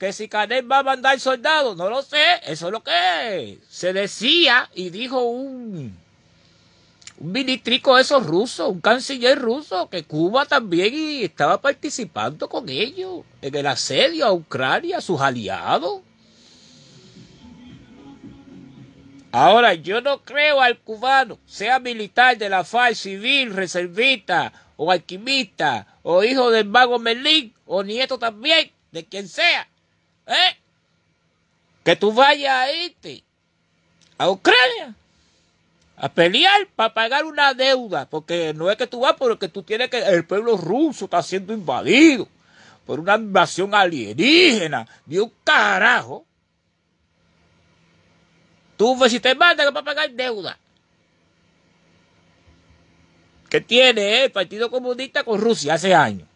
que si Canel va a mandar soldados, no lo sé, eso es lo que se decía y dijo un, un ministrico de esos rusos, un canciller ruso, que Cuba también estaba participando con ellos en el asedio a Ucrania, a sus aliados. Ahora, yo no creo al cubano, sea militar de la FARC, civil, reservista, o alquimista, o hijo del mago Merlin o nieto también, de quien sea ¿Eh? Que tú vayas a a Ucrania a pelear para pagar una deuda, porque no es que tú vas, porque tú tienes que, el pueblo ruso está siendo invadido por una invasión alienígena, de un carajo. Tú si te manda para pagar deuda. que tiene el Partido Comunista con Rusia hace años?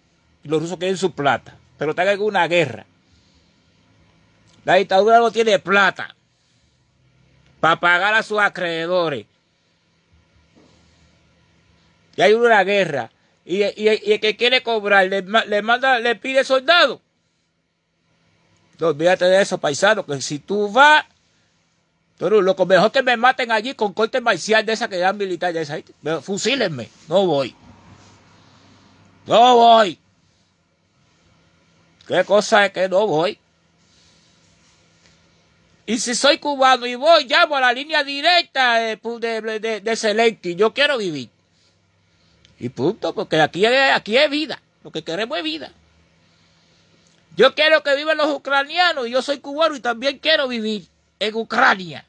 Y los rusos quieren su plata, pero están en una guerra. La dictadura no tiene plata para pagar a sus acreedores. Y hay una guerra. Y, el que quiere cobrar le, manda, le pide soldado. No, olvídate de eso, paisano, que si tú vas, tú loco. Mejor que me maten allí con corte marcial de esa que dan militar de Fusílenme. No voy. No voy. ¿Qué cosa es que no voy? Y si soy cubano y voy, llamo a la línea directa de, de, de, Yo quiero vivir. Y punto, porque aquí, aquí es vida. Lo que queremos es vida. Yo quiero que vivan los ucranianos yo soy cubano y también quiero vivir en Ucrania.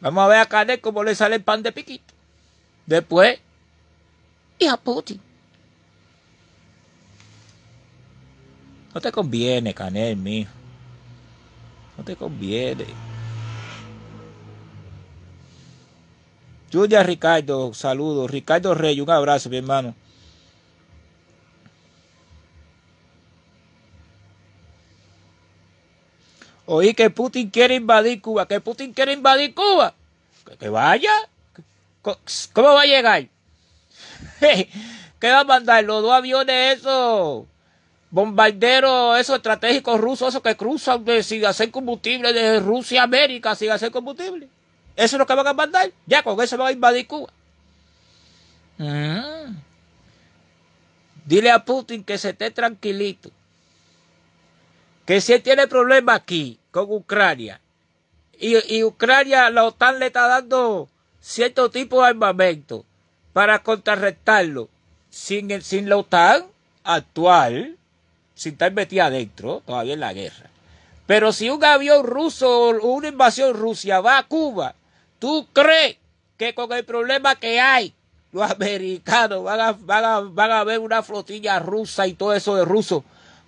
Vamos a ver a Canet cómo le sale el pan de piquito. Después, y a Putin. No te conviene, Canel, mijo. No te conviene. Julia Ricardo, saludos. Ricardo Rey, un abrazo, mi hermano. Oí que Putin quiere invadir Cuba, que Putin quiere invadir Cuba. Que, vaya. ¿Cómo va a llegar? ¿Qué va a mandar? Los dos aviones esos bombarderos, esos estratégicos rusos, esos que cruzan de, sin hacer combustible de Rusia a América, sin hacer combustible. Eso es lo que van a mandar. Ya con eso van a invadir Cuba. Ah. Dile a Putin que se esté tranquilito. Que si él tiene problemas aquí con Ucrania y, Ucrania, la OTAN le está dando cierto tipo de armamento para contrarrestarlo sin, sin la OTAN actual, si estar metida adentro, todavía en la guerra. Pero si un avión ruso o una invasión rusa va a Cuba, ¿tú crees que con el problema que hay, los americanos van a, van a, van a ver una flotilla rusa y todo eso de ruso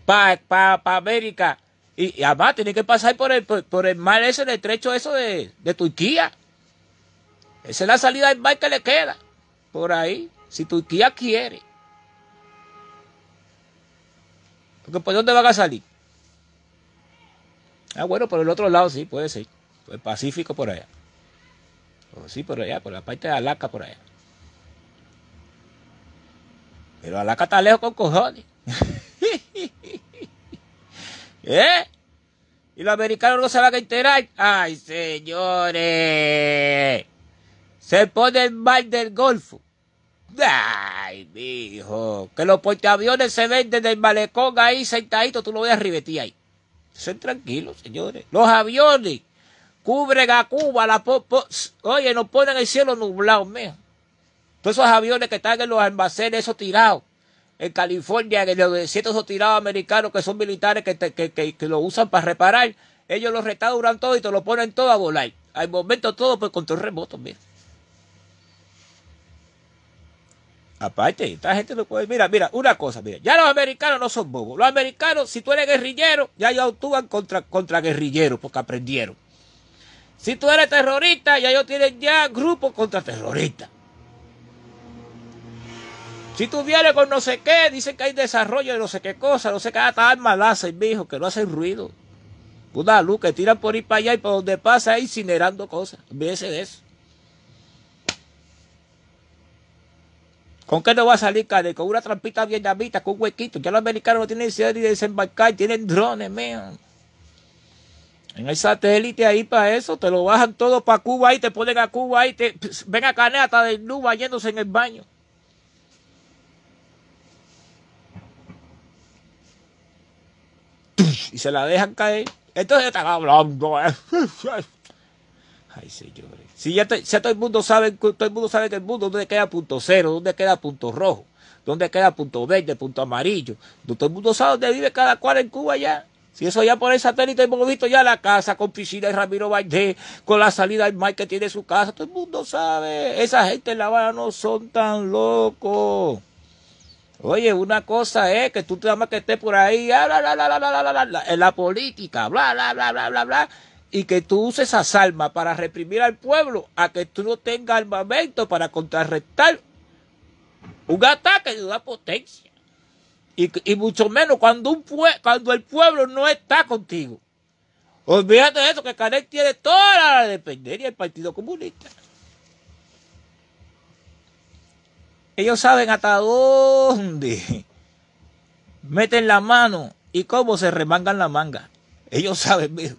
para pa, pa América? Y, además tiene que pasar por el, por, el mar ese, el estrecho eso de, de Turquía. Esa es la salida del mar que le queda por ahí, si Turquía quiere. Porque ¿por dónde van a salir? Ah, bueno, por el otro lado sí, puede ser. Por el Pacífico por allá. sí, por allá, por la parte de Alaska por allá. Pero Alaska está lejos con cojones. ¿Eh? Y los americanos no se van a enterar. ¡Ay, señores! Se pone el mar del Golfo. Ay, mijo, que los portaaviones se venden del malecón ahí sentadito, tú lo ves rivetí ahí. Sean tranquilos, señores. Los aviones cubren a Cuba, la oye, nos ponen el cielo nublado, mijo. Todos esos aviones que están en los almacenes, esos tirados en California, en los desiertos esos tirados americanos que son militares que, que, que, lo usan para reparar, ellos los restauran todo y te lo ponen todo a volar. Al momento todo pues con remoto mijo. Aparte, esta gente no puede. Mira, mira, una cosa, mira, ya los americanos no son bobos. Los americanos, si tú eres guerrillero, ya ellos actúan contra, contra guerrilleros porque aprendieron. Si tú eres terrorista, ya ellos tienen ya grupos contra terrorista Si tú vienes con no sé qué, dicen que hay desarrollo de no sé qué cosa, no sé qué, hasta armas láser, mijo, que no hacen ruido. Una luz que tiran por ir para allá y por donde pasa, incinerando cosas. Olvídense de eso. ¿Con qué no va a salir, caer Con una trampita vietnamita, con un huequito. Ya los americanos no tienen necesidad ni de desembarcar, tienen drones, mío, En el satélite ahí para eso, te lo bajan todo para Cuba y te ponen a Cuba y te ven a caneta hasta nuba yéndose en el baño. Y se la dejan caer. Entonces están hablando. Eh. Ay, señores. Si ya, todo, el mundo sabe, todo el mundo sabe que el mundo, donde queda punto cero, donde queda punto rojo, donde queda punto verde, punto amarillo. Todo el mundo sabe dónde vive cada cual en Cuba ya. Si eso ya por el satélite hemos visto ya la casa con piscina y Ramiro Valdés, con la salida del mar que tiene su casa, todo el mundo sabe. Esa gente en La Habana no son tan locos. Oye, una cosa es que tú te más que estés por ahí, bla, bla, en la política, bla, bla, bla, bla, bla, bla, y que tú uses esas armas para reprimir al pueblo, a que tú no tengas armamento para contrarrestar un ataque de una potencia. Y, mucho menos cuando, un cuando el pueblo no está contigo. Olvídate de eso, que Canel tiene toda la dependencia del Partido Comunista. Ellos saben hasta dónde meten la mano y cómo se remangan la manga. Ellos saben mismo.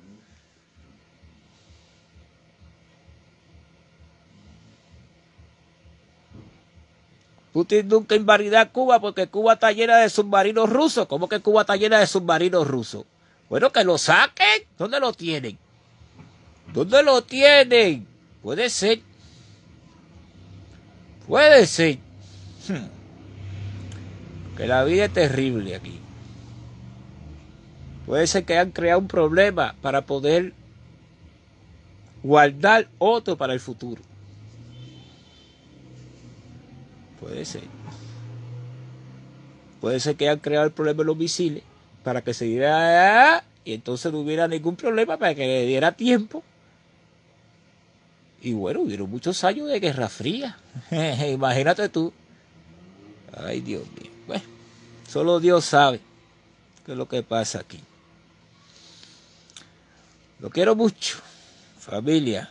Putin nunca invadirá Cuba porque Cuba está llena de submarinos rusos. ¿Cómo que Cuba está llena de submarinos rusos? Bueno, que lo saquen. ¿Dónde lo tienen? ¿Dónde lo tienen? Puede ser. Puede ser. Hmm. Que la vida es terrible aquí. Puede ser que hayan creado un problema para poder guardar otro para el futuro. Puede ser. Puede ser que hayan creado el problema de los misiles para que se diera ah", y entonces no hubiera ningún problema para que le diera tiempo. Y bueno, hubieron muchos años de guerra fría. Imagínate tú. Ay, Dios mío. Bueno, solo Dios sabe qué es lo que pasa aquí. Lo quiero mucho, familia.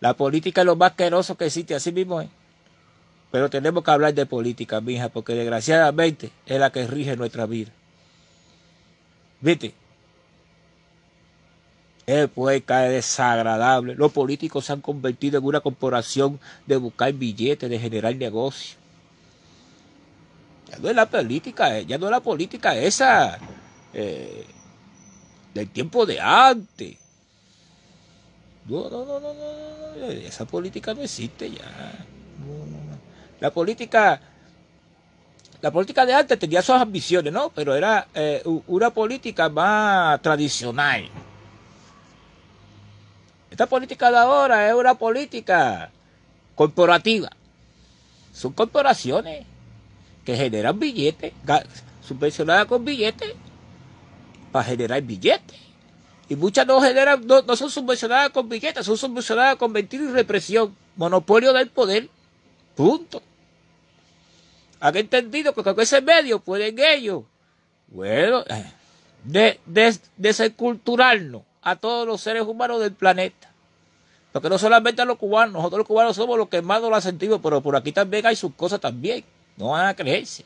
La política es lo más queroso que existe, así mismo es. Pero tenemos que hablar de política, mija, porque desgraciadamente es la que rige nuestra vida. ¿Viste? Es puede es desagradable. Los políticos se han convertido en una corporación de buscar billetes, de generar negocios. Ya no es la política, eh, ya no es la política esa eh, del tiempo de antes no, no, no, no, no, esa política no existe ya. La política, la política de antes tenía sus ambiciones, ¿no? Pero era eh, una política más tradicional. Esta política de ahora es una política corporativa. Son corporaciones que generan billetes, subvencionadas con billetes, para generar billetes. Y muchas no generan, no, son subvencionadas con billetes, son subvencionadas con mentira y represión. Monopolio del poder. Punto. Han entendido que con ese medio pueden ellos, bueno, eh, de, de, a todos los seres humanos del planeta. Porque no solamente a los cubanos, nosotros los cubanos somos los que más nos la sentimos, pero por aquí también hay sus cosas también. No van a creerse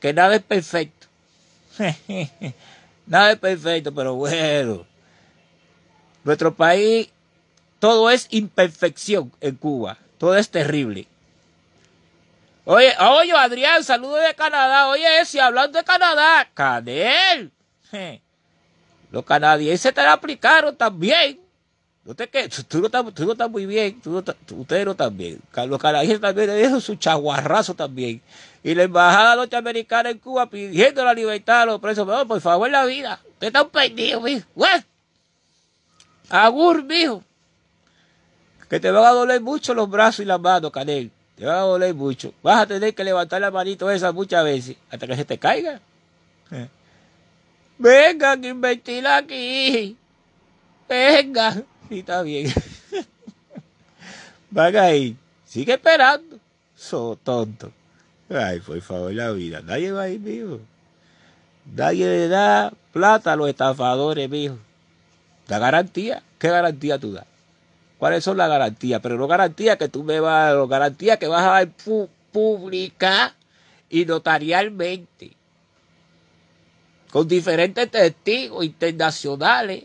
que nada es perfecto. nada es perfecto, pero bueno. Nuestro país, todo es imperfección en Cuba, todo es terrible. Oye, oye, Adrián, saludo de Canadá. Oye, si hablando de Canadá, Canel. Los canadienses te la aplicaron también. No te que, tú, no estás, muy bien, no, ustedes no están bien. Los canadienses también le su chaguarrazo también. Y la embajada norteamericana en Cuba pidiendo la libertad a los presos. por favor, la vida. Ustedes están perdidos, mijo. Agur, mijo. Que te van a doler mucho los brazos y las manos, Canel. Te van a doler mucho. Vas a tener que levantar la manito esa muchas veces hasta que se te caiga. Eh. Vengan, invertir aquí. venga Y está bien. Van ahí. Sigue esperando. soy tonto. Ay, por favor, la vida. Nadie va a ir, mijo. Nadie le da plata a los estafadores, mijo. La garantía, ¿qué garantía tú das? ¿Cuáles son las garantías? Pero no garantía que tú me vas a garantía que vas a dar y notarialmente. Con diferentes testigos internacionales.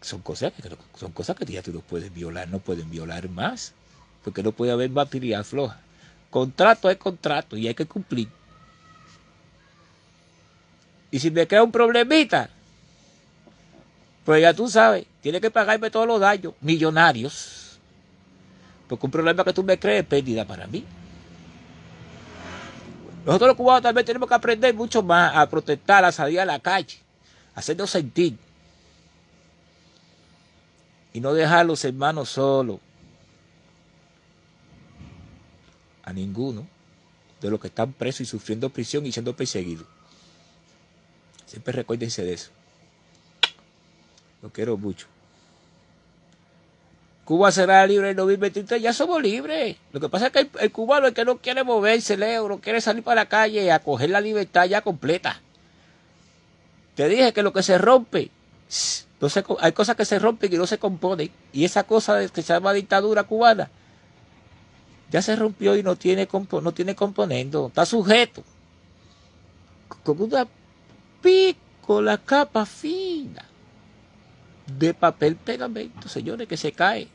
Son cosas que, son cosas que ya tú no puedes violar, no pueden violar más. Porque no puede haber material floja. Contrato es contrato y hay que cumplir. Y si me queda un problemita, pues ya tú sabes, tiene que pagarme todos los daños millonarios. Porque un problema que tú me crees es pérdida para mí. Nosotros los cubanos también tenemos que aprender mucho más a protestar, a salir a la calle, a hacernos sentir. Y no dejar a los hermanos solos. A ninguno de los que están presos y sufriendo prisión y siendo perseguidos. Siempre recuérdense de eso. Lo quiero mucho. Cuba será libre en 2023, ya somos libres. Lo que pasa es que el, cubano es que no quiere moverse, Leo, no quiere salir para la calle a coger la libertad ya completa. Te dije que lo que se rompe, no hay cosas que se rompen y no se componen. Y esa cosa que se llama dictadura cubana, ya se rompió y no tiene, no tiene componendo, está sujeto. Con una la capa fina de papel pegamento, señores, que se cae.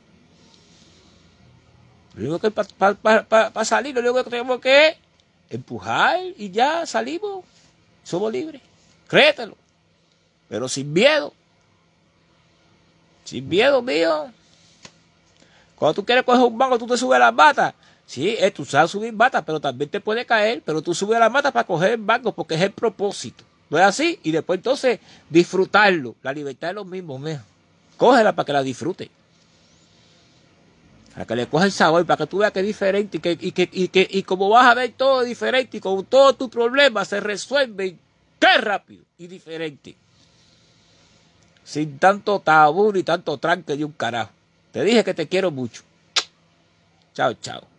Lo único que para salir, lo único que tenemos que empujar y ya salimos. Somos libres. Créetelo. Pero sin miedo. Sin miedo, mío. Cuando tú quieres coger un banco, tú te subes a las mata Sí, eh, tú sabes subir bata pero también te puede caer. Pero tú subes a la mata para coger el banco porque es el propósito. ¿No es así? Y después entonces disfrutarlo. La libertad es lo mismo, mira. Cógela para que la disfrute. Para que le coja el sabor, para que tú veas que es diferente y que, y como vas a ver todo diferente y con todos tus problemas se resuelven qué rápido y diferente. Sin tanto tabú ni tanto tranque de un carajo. Te dije que te quiero mucho. Chao, chao.